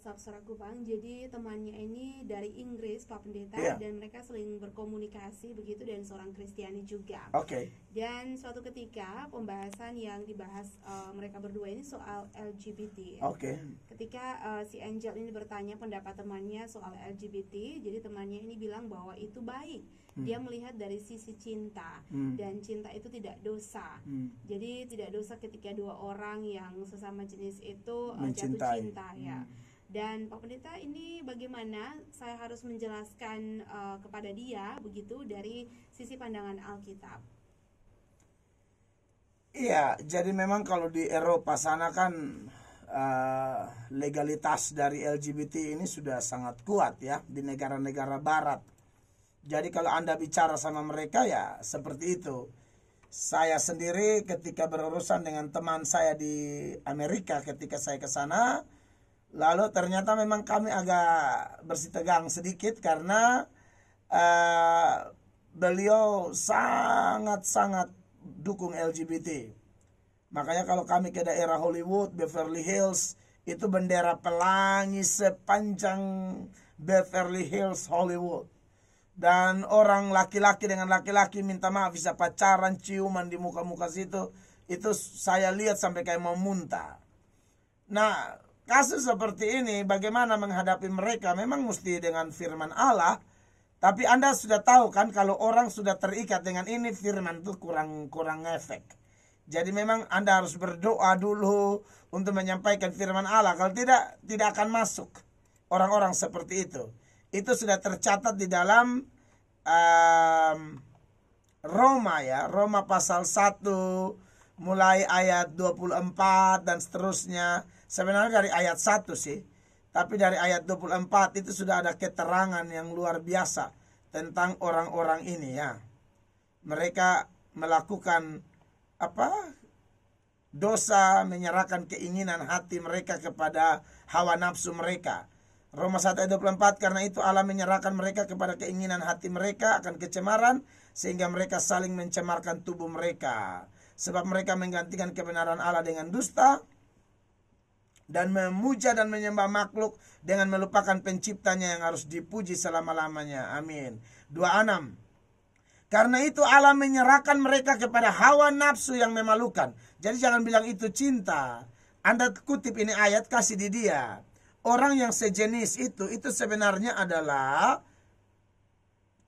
Sapsara Kupang. Jadi temannya ini dari Inggris Pak Pendeta yeah. dan mereka sering berkomunikasi begitu dan seorang Kristiani juga. Oke. Okay. Dan suatu ketika pembahasan yang dibahas uh, mereka berdua ini soal LGBT. Oke. Okay. Ketika uh, si Angel ini bertanya pendapat temannya soal LGBT, jadi temannya ini bilang bahwa itu baik. Hmm. Dia melihat dari sisi cinta hmm. dan cinta itu tidak dosa. Hmm. Jadi tidak dosa ketika dua orang yang sesama jenis itu uh, jatuh cinta ya. Hmm dan Pak Pendeta ini bagaimana saya harus menjelaskan uh, kepada dia begitu dari sisi pandangan Alkitab. Iya, jadi memang kalau di Eropa sana kan uh, legalitas dari LGBT ini sudah sangat kuat ya di negara-negara barat. Jadi kalau Anda bicara sama mereka ya seperti itu. Saya sendiri ketika berurusan dengan teman saya di Amerika ketika saya ke sana, Lalu ternyata memang kami agak bersitegang sedikit karena uh, beliau sangat-sangat dukung LGBT. Makanya kalau kami ke daerah Hollywood, Beverly Hills, itu bendera pelangi sepanjang Beverly Hills Hollywood. Dan orang laki-laki dengan laki-laki minta maaf bisa pacaran, ciuman di muka-muka situ. Itu saya lihat sampai kayak mau muntah. Nah, Kasus seperti ini bagaimana menghadapi mereka memang mesti dengan firman Allah. Tapi Anda sudah tahu kan kalau orang sudah terikat dengan ini firman itu kurang kurang efek. Jadi memang Anda harus berdoa dulu untuk menyampaikan firman Allah. Kalau tidak tidak akan masuk orang-orang seperti itu. Itu sudah tercatat di dalam um, Roma ya, Roma pasal 1 mulai ayat 24 dan seterusnya. Sebenarnya dari ayat 1 sih. Tapi dari ayat 24 itu sudah ada keterangan yang luar biasa tentang orang-orang ini ya. Mereka melakukan apa? dosa, menyerahkan keinginan hati mereka kepada hawa nafsu mereka. Roma 1 ayat 24 karena itu Allah menyerahkan mereka kepada keinginan hati mereka akan kecemaran sehingga mereka saling mencemarkan tubuh mereka sebab mereka menggantikan kebenaran Allah dengan dusta dan memuja dan menyembah makhluk dengan melupakan penciptanya yang harus dipuji selama-lamanya. Amin. 26. Karena itu Allah menyerahkan mereka kepada hawa nafsu yang memalukan. Jadi jangan bilang itu cinta. Anda kutip ini ayat kasih di dia. Orang yang sejenis itu, itu sebenarnya adalah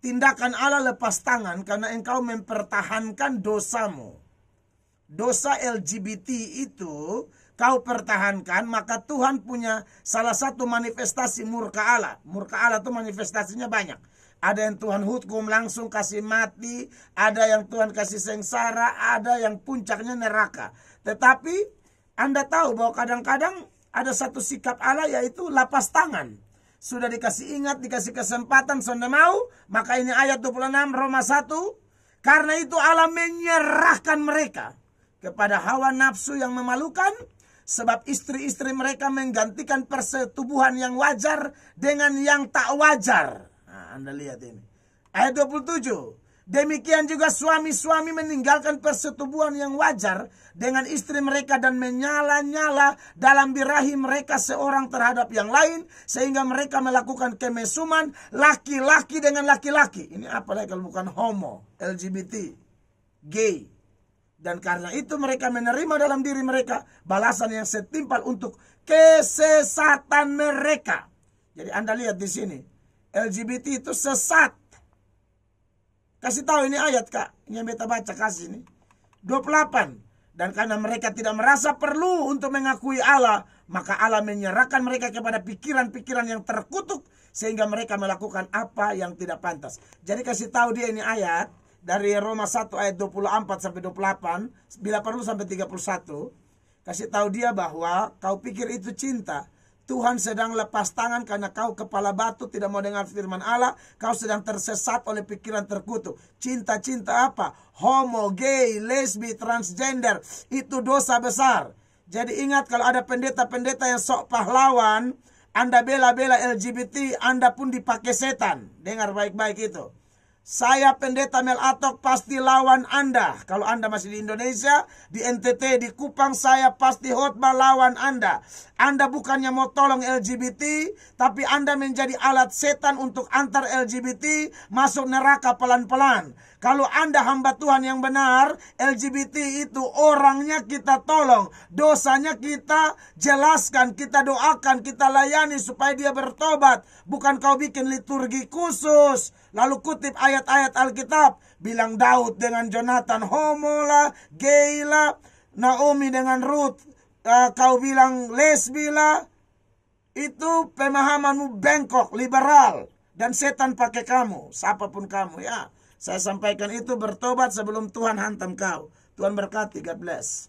tindakan Allah lepas tangan karena engkau mempertahankan dosamu dosa LGBT itu kau pertahankan maka Tuhan punya salah satu manifestasi murka Allah. Murka Allah itu manifestasinya banyak. Ada yang Tuhan hukum langsung kasih mati, ada yang Tuhan kasih sengsara, ada yang puncaknya neraka. Tetapi Anda tahu bahwa kadang-kadang ada satu sikap Allah yaitu lapas tangan. Sudah dikasih ingat, dikasih kesempatan, sonda mau, maka ini ayat 26 Roma 1. Karena itu Allah menyerahkan mereka kepada hawa nafsu yang memalukan sebab istri-istri mereka menggantikan persetubuhan yang wajar dengan yang tak wajar. Nah, anda lihat ini. Ayat 27. Demikian juga suami-suami meninggalkan persetubuhan yang wajar dengan istri mereka dan menyala-nyala dalam birahi mereka seorang terhadap yang lain sehingga mereka melakukan kemesuman laki-laki dengan laki-laki. Ini apa lagi kalau bukan homo, LGBT, gay. Dan karena itu mereka menerima dalam diri mereka balasan yang setimpal untuk kesesatan mereka. Jadi Anda lihat di sini. LGBT itu sesat. Kasih tahu ini ayat kak. Ini yang beta baca kasih ini. 28. Dan karena mereka tidak merasa perlu untuk mengakui Allah. Maka Allah menyerahkan mereka kepada pikiran-pikiran yang terkutuk. Sehingga mereka melakukan apa yang tidak pantas. Jadi kasih tahu dia ini ayat dari Roma 1 ayat 24 sampai 28, bila perlu sampai 31, kasih tahu dia bahwa kau pikir itu cinta. Tuhan sedang lepas tangan karena kau kepala batu tidak mau dengar firman Allah. Kau sedang tersesat oleh pikiran terkutuk. Cinta-cinta apa? Homo, gay, lesbi, transgender. Itu dosa besar. Jadi ingat kalau ada pendeta-pendeta yang sok pahlawan. Anda bela-bela LGBT, Anda pun dipakai setan. Dengar baik-baik itu. Saya Pendeta Mel Atok pasti lawan Anda. Kalau Anda masih di Indonesia, di NTT, di Kupang, saya pasti khotbah lawan Anda. Anda bukannya mau tolong LGBT, tapi Anda menjadi alat setan untuk antar LGBT masuk neraka pelan-pelan. Kalau Anda hamba Tuhan yang benar, LGBT itu orangnya kita tolong, dosanya kita jelaskan, kita doakan, kita layani supaya dia bertobat. Bukan kau bikin liturgi khusus, Lalu kutip ayat-ayat Alkitab. Bilang Daud dengan Jonathan homola, gayla. Naomi dengan Ruth. Uh, kau bilang lesbila. Itu pemahamanmu bengkok, liberal. Dan setan pakai kamu, siapapun kamu ya. Saya sampaikan itu bertobat sebelum Tuhan hantam kau. Tuhan berkati, God bless.